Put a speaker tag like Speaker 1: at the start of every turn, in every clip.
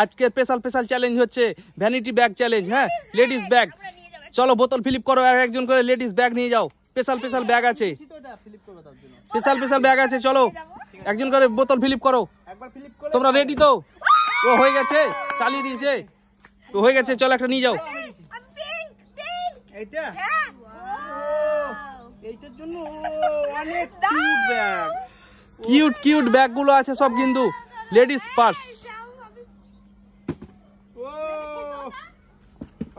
Speaker 1: আজকে special special challenge হচ্ছে vanity bag challenge হ্যাঁ লেডিস ব্যাগ চলো বোতল ফিলিপ করো আর একজন করে লেডিস ব্যাগ নিয়ে যাও স্পেশাল স্পেশাল ব্যাগ আছে স্পেশাল স্পেশাল ব্যাগ আছে চলো একজন করে বোতল ফিলিপ করো তোমরা রেডি তো ও হয়ে গেছে চালিয়ে দিয়েছে তো হয়ে গেছে চলো একটা নিয়ে যাও cute cute bag cute cute ব্যাগগুলো আছে সব কিন্তু লেডিস পার্স হ্যাঁ,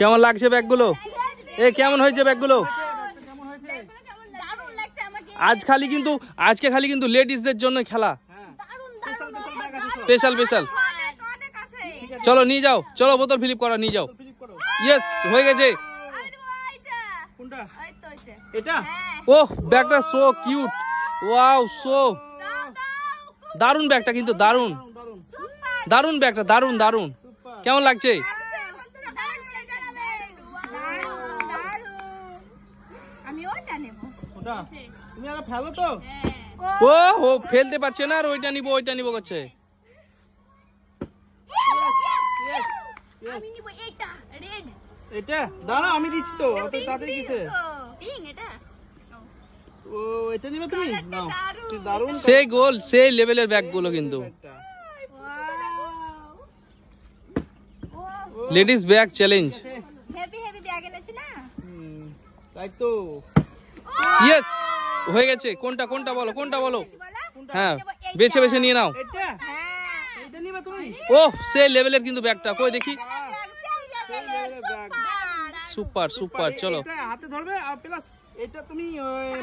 Speaker 1: কেমন লাগছে ব্যাগগুলো এ কেমন হয়েছে ব্যাগগুলো আজ খালি কিন্তু আজকে খালি কিন্তু লেডিসদের জন্য খেলা হ্যাঁ। স্পেশাল স্পেশাল চলো নিয়ে যাও চলো বোতল ফিলিপ করা নিয়ে যাও ইয়েস হয়ে গেছে হ্যাঁ। ও ব্যাগটা সো কিউট ওয়াও সো দারুন ব্যাগটা কিন্তু দারুন দারুন ব্যাগটা দারুন দারুন কেমন লাগছে ও ও ফেলতে পারছে না আর ওইটা নিবো ওইটা নিবো করছে এটা আমি দিচ্ছি তো তাড়াতাড়ি সেই গোল সেই লেভেলের ব্যাগগুলো কিন্তু ladies bag challenge heavy heavy bag এনেছি না তাই তো ইয়েস হয়ে গেছে কোনটা কোনটা বলো কোনটা বলো হ্যাঁ বেছে বেছে নিয়ে নাও ও সে লেভেলের কিন্তু ব্যাগটা কই দেখি সুপার সুপার চলো হাতে ধরবে আর প্লাস এটা তুমি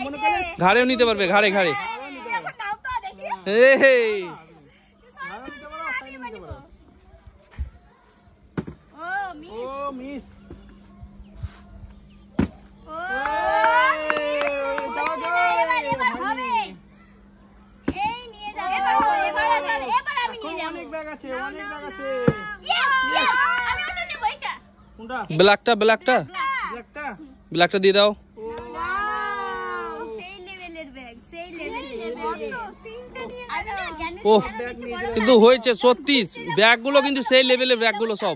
Speaker 1: মনে করে ঘাড়েও নিতে পারবে ঘাড়ে ঘাড়ে হ্যাঁ, হ্যাঁ, এই মিস ও মিস ব্ল্যাকটা ব্ল্যাকটা ব্ল্যাকটা দিয়ে দাও ও কিন্তু হয়েছে সত্যি ব্যাগগুলো কিন্তু সেই লেভেলের ব্যাগগুলো সব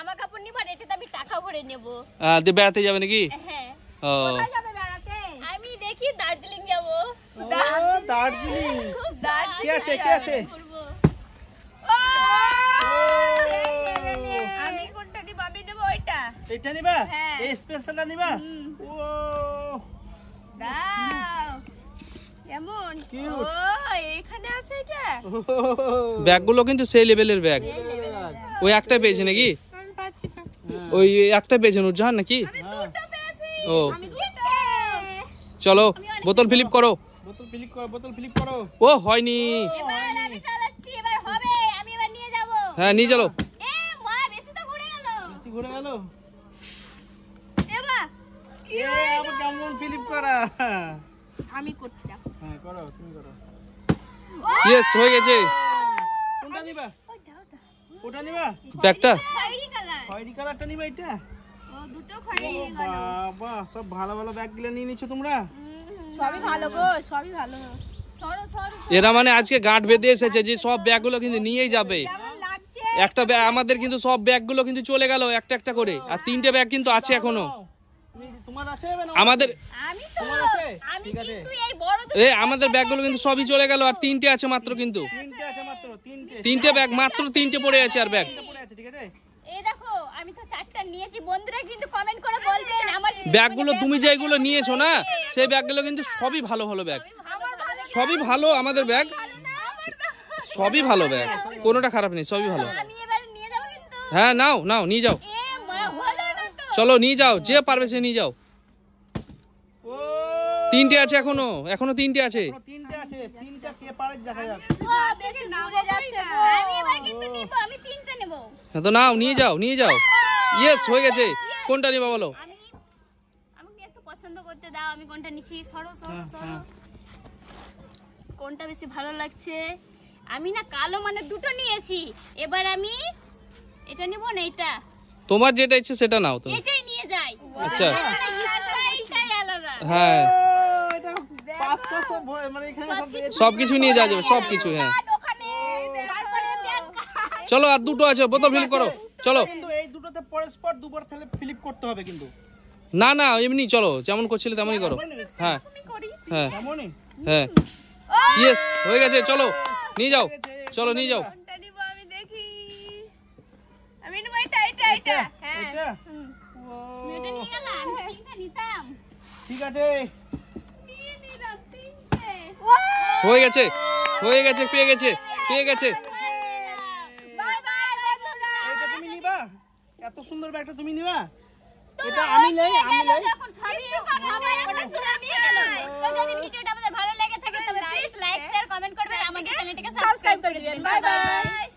Speaker 1: করে নেব দিয়ে বেড়াতে যাবে নাকি হ্যাঁ। ও আমি দেখি দার্জিলিং যাব দার্জিলিং কে আছে কে আছে আমি কোনটা নিব আমি নেব ওইটা এটা নিবা হ্যাঁ। এই স্পেশালটা নিবা ও দাও এমন ও এখানে আছে এটা ব্যাগগুলো কিন্তু সেই লেভেলের ব্যাগ ওই একটা পেয়েছে নাকি ওই একটা পেয়েছেন উজ্জাহান নাকি হ্যাঁ। ও চলো বোতল ফিলিপ করো বোতল ফিলিপ করো ও হয়নি হ্যাঁ নিয়ে চলো হ্যাঁ, হয়ে গেছে ব্যাগটা খয়েরি কালারটা নিবে এটা ও দুটো খয়েরি নিয়ে গেল বাবা সব ভালো ভালো ব্যাগ গুলো নিয়ে নিছো তোমরা সবই ভালো গো সবই ভালো এরা মানে আজকে গাঁট বেঁধে এসেছে যে সব ব্যাগগুলো কিন্তু নিয়েই যাবে একটা ব্যাগ আমাদের কিন্তু সব ব্যাগগুলো কিন্তু চলে গেল একটা একটা করে আর তিনটে ব্যাগ কিন্তু আছে এখনো আমাদের আমাদের ব্যাগগুলো কিন্তু সবই চলে গেল আর তিনটে আছে মাত্র কিন্তু তিনটে ব্যাগ মাত্র তিনটে পড়ে আছে আর ব্যাগ ঠিক আছে আমি তো চারটা নিয়েছি বন্ধুরা কিন্তু কমেন্ট করে বলবেন আমার ব্যাগগুলো তুমি যেগুলো নিয়েছো না সেই ব্যাগগুলো কিন্তু সবই ভালো ভালো ব্যাগ সবই ভালো আমাদের ব্যাগ সবই ভালো ব্যাগ কোনোটা খারাপ নেই সবই ভালো হ্যাঁ নাও নাও নিয়ে যাও চলো নিয়ে যাও যে পারবে সে নিয়ে যাও তিনটে আছে এখনো এখনো তিনটে আছে তিনটে আছে কে পারে তো নাও নিয়ে যাও নিয়ে যাও ইয়েস হয়ে গেছে কোনটা নিবা বলো পছন্দ করতে দাও আমি কোনটা নিচ্ছি সরো সরো হ্যাঁ, সরো হ্যাঁ। কোনটা বেশি ভালো লাগছে আমি না কালো মানে দুটো নিয়েছি এবার আমি এটা নিব না এটা তোমার যেটা ইচ্ছে সেটা নাও তুমি এটাই নিয়ে যাই আচ্ছা হ্যাঁ মানে সবকিছু নিয়ে যাওয়া যাবে সবকিছু হ্যাঁ চলো আর দুটো আছে বোতল ফিল করো চলো এই দুটোতে পরস্পর দুবার ফেলে ফিলিপ করতে হবে কিন্তু না না এমনি চলো যেমন করছিলে তেমনই করো হ্যাঁ হ্যাঁ হ্যাঁ ইয়েস হয়ে গেছে চলো নিয়ে যাও চলো নিয়ে যাও হ্যাঁ। ঠিক আছে হয়ে গেছে হয়ে গেছে পেয়ে গেছে পেয়ে গেছে তুমি নিবা এত সুন্দর ব্যাগটা তুমি নিবা আমি ভালো লেগে থাকে তাহলে প্লিজ লাইক শেয়ার কমেন্ট করবেন আমাদের চ্যানেলটিকে সাবস্ক্রাইব করে দিবেন বাই বাই